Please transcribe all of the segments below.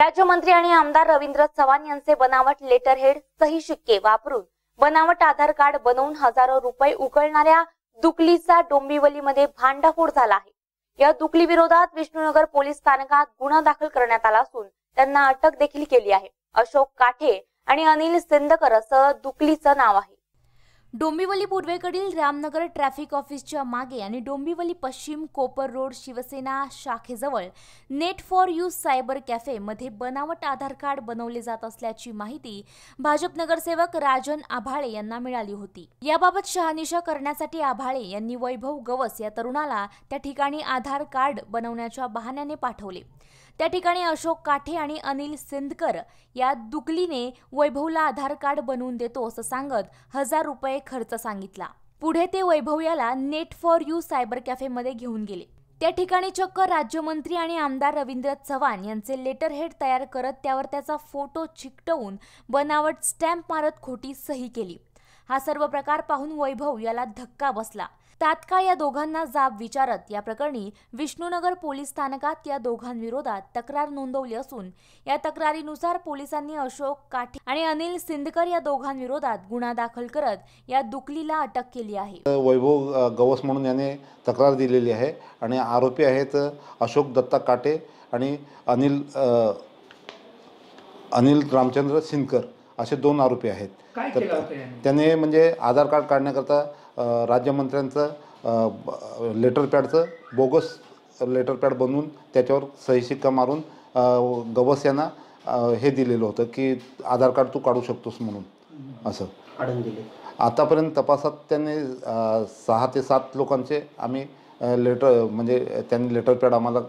राज्यमंत्री आणि आमदार रवींद्र चव्हाण यांचे बनावट लेटरहेड सही शिक्के वापरून बनावट आधार कार्ड बनवून हजारो रुपये उकळणाऱ्या दुकलीचा डोंबिवलीमध्ये भांडाफोड झाला आहे या दुकली विरोधात विष्णुनगर पोलीस स्थानकात गुन्हा दाखल करण्यात आला असून त्यांना अटक देखील केली आहे अशोक काठे आणि अनिल सिंदकर असं दुकलीचं नाव आहे डोंबिवली पूर्वेकडील रामनगर ट्रॅफिक ऑफिसच्या मागे आणि डोंबिवली पश्चिम कोपर रोड शिवसेना शाखेजवळ नेट फॉर यू सायबर मध्ये बनावट आधार कार्ड बनवले जात असल्याची माहिती भाजप नगरसेवक राजन आभाळे यांना मिळाली होती याबाबत शहानिशा करण्यासाठी आभाळे यांनी वैभव गवस या तरुणाला त्या ठिकाणी आधार कार्ड बनवण्याच्या बहाण्याने पाठवले त्या ठिकाणी अशोक काठे आणि अनिल सिंदकर या दुकलीने वैभवला आधार कार्ड बनवून देतो असं सांगत हजार रुपये खर्च सांगितला पुढे ते वैभव याला नेट फॉर यू सायबर कॅफेमध्ये घेऊन गेले त्या ठिकाणी चक्क राज्यमंत्री आणि आमदार रवींद्र चव्हाण यांचे लेटर हेड तयार करत त्यावर त्याचा फोटो चिकटवून बनावट स्टॅम्प मारत खोटी सही केली हा सर्व प्रकार पाहून वैभव याला धक्का बसला तात्काळ या दोघांना जाब विचारत या प्रकरणी विष्णुनगर पोलीस स्थानकात या दोघांविरोधात तक्रार नोंदवली असून या तक्रारीनुसार पोलिसांनी अशोक काठी आणि अनिल सिंदकर या दोघांविरोधात गुन्हा दाखल करत या दुकलीला अटक केली आहे वैभव गवस म्हणून याने तक्रार दिलेली आहे आणि आरोपी आहेत अशोक दत्ता काटे आणि अनिल अनिल रामचंद्र सिंदकर असे दोन आरोपी आहेत त्याने म्हणजे आधार कार्ड काढण्याकरता राज्यमंत्र्यांचं लेटर पॅडचं बोगस लेटर पॅड बनवून त्याच्यावर सही शिक्का मारून गवस यांना हे दिलेलं होतं की आधार कार्ड तू काढू शकतोस म्हणून असं दिले आतापर्यंत तपासात त्यांनी सहा ते सात लोकांचे आम्ही लेटर म्हणजे त्यांनी लेटर पॅड आम्हाला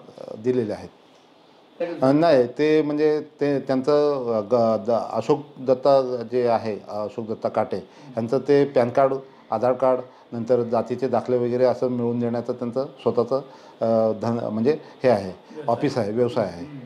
दिलेले आहेत नाही ते म्हणजे ते त्यांचं ग अशोक दत्ता जे आहे अशोक दत्ता काटे यांचं ते पॅन कार्ड आधार कार्ड नंतर जातीचे दाखले वगैरे असं मिळवून देण्याचं त्यांचं स्वतःचं धन म्हणजे हे आहे ऑफिस आहे व्यवसाय आहे